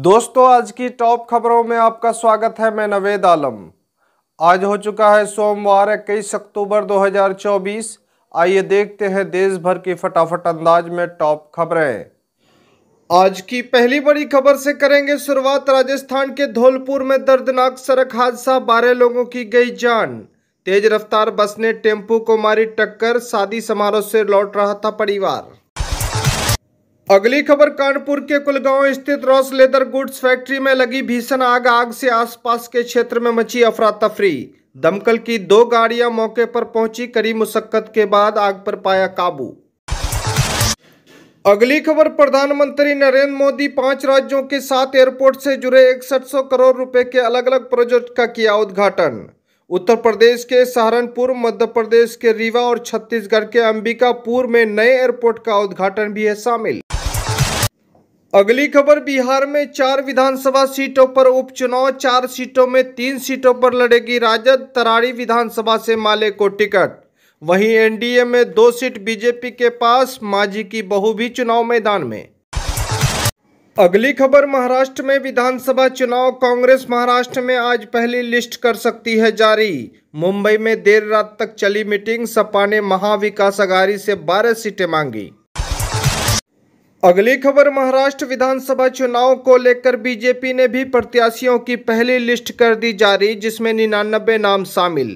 दोस्तों आज की टॉप खबरों में आपका स्वागत है मैं नवेद आलम आज हो चुका है सोमवार इक्कीस अक्टूबर 2024 आइए देखते हैं देश भर की फटाफट अंदाज में टॉप खबरें आज की पहली बड़ी खबर से करेंगे शुरुआत राजस्थान के धौलपुर में दर्दनाक सड़क हादसा बारह लोगों की गई जान तेज रफ्तार बस ने टेम्पू को मारी टक्कर शादी समारोह से लौट रहा था परिवार अगली खबर कानपुर के कुलगांव स्थित रॉस लेदर गुड्स फैक्ट्री में लगी भीषण आग आग से आसपास के क्षेत्र में मची अफरा तफरी दमकल की दो गाड़ियां मौके पर पहुंची कड़ी मुशक्कत के बाद आग पर पाया काबू अगली खबर प्रधानमंत्री नरेंद्र मोदी पांच राज्यों के सात एयरपोर्ट से जुड़े इकसठ करोड़ रुपए के अलग अलग प्रोजेक्ट का किया उद्घाटन उत्तर प्रदेश के सहारनपुर मध्य प्रदेश के रीवा और छत्तीसगढ़ के अंबिकापुर में नए एयरपोर्ट का उद्घाटन भी है शामिल अगली खबर बिहार में चार विधानसभा सीटों पर उपचुनाव चार सीटों में तीन सीटों पर लड़ेगी राजद तरारी विधानसभा से माले को टिकट वहीं एनडीए में दो सीट बीजेपी के पास माझी की बहु भी चुनाव मैदान में अगली खबर महाराष्ट्र में विधानसभा चुनाव कांग्रेस महाराष्ट्र में आज पहली लिस्ट कर सकती है जारी मुंबई में देर रात तक चली मीटिंग सपा ने महाविकास अघारी से 12 सीटें मांगी अगली खबर महाराष्ट्र विधानसभा चुनाव को लेकर बीजेपी ने भी प्रत्याशियों की पहली लिस्ट कर दी जारी जिसमें निन्यानबे नाम शामिल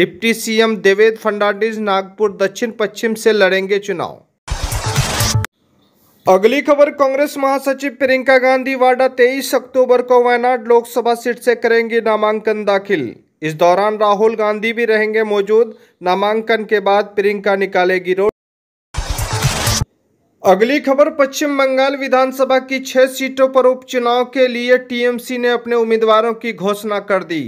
डिप्टी सीएम देवेंद्र फडणवीस नागपुर दक्षिण पश्चिम से लड़ेंगे चुनाव अगली खबर कांग्रेस महासचिव प्रियंका गांधी वाडा 23 अक्टूबर को वायनाड लोकसभा सीट से करेंगे नामांकन दाखिल इस दौरान राहुल गांधी भी रहेंगे मौजूद नामांकन के बाद प्रियंका निकालेगी रोड अगली खबर पश्चिम बंगाल विधानसभा की छह सीटों पर उपचुनाव के लिए टीएमसी ने अपने उम्मीदवारों की घोषणा कर दी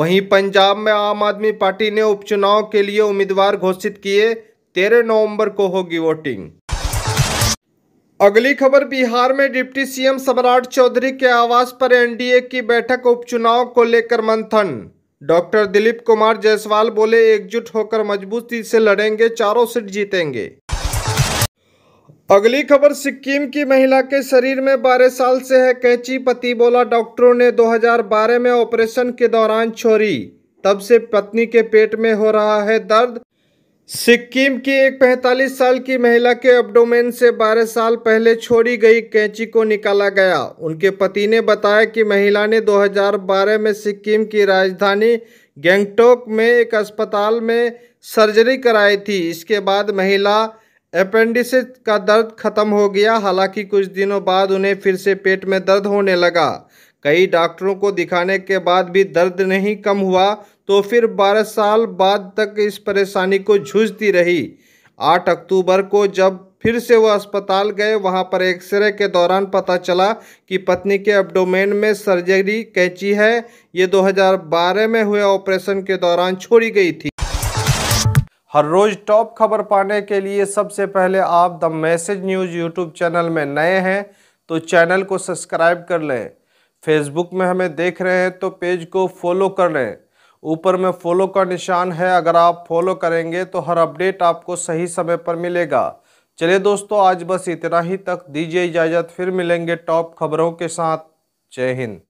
वहीं पंजाब में आम आदमी पार्टी ने उपचुनाव के लिए उम्मीदवार घोषित किए तेरह नवंबर को होगी वोटिंग अगली खबर बिहार में डिप्टी सीएम सम्राट चौधरी के आवास पर एनडीए की बैठक उपचुनाव को लेकर मंथन डॉक्टर दिलीप कुमार जायसवाल बोले एकजुट होकर मजबूती से लड़ेंगे चारों सीट जीतेंगे अगली खबर सिक्किम की महिला के शरीर में बारह साल से है कैंची पति बोला डॉक्टरों ने 2012 में ऑपरेशन के दौरान छोड़ी तब से पत्नी के पेट में हो रहा है दर्द सिक्किम की एक 45 साल की महिला के अपडोमेन से 12 साल पहले छोड़ी गई कैंची को निकाला गया उनके पति ने बताया कि महिला ने 2012 में सिक्किम की राजधानी गैंगटोक में एक अस्पताल में सर्जरी कराई थी इसके बाद महिला अपेंडिसिस का दर्द खत्म हो गया हालांकि कुछ दिनों बाद उन्हें फिर से पेट में दर्द होने लगा कई डॉक्टरों को दिखाने के बाद भी दर्द नहीं कम हुआ तो फिर 12 साल बाद तक इस परेशानी को जूझती रही 8 अक्टूबर को जब फिर से वह अस्पताल गए वहां पर एक्सरे के दौरान पता चला कि पत्नी के अपडोमेन में सर्जरी कैची है ये 2012 में हुए ऑपरेशन के दौरान छोड़ी गई थी हर रोज़ टॉप खबर पाने के लिए सबसे पहले आप the message news YouTube channel में नए हैं तो चैनल को सब्सक्राइब कर लें फेसबुक में हमें देख रहे हैं तो पेज को फॉलो कर लें ऊपर में फॉलो का निशान है अगर आप फॉलो करेंगे तो हर अपडेट आपको सही समय पर मिलेगा चलिए दोस्तों आज बस इतना ही तक दीजिए इजाज़त फिर मिलेंगे टॉप खबरों के साथ जय हिंद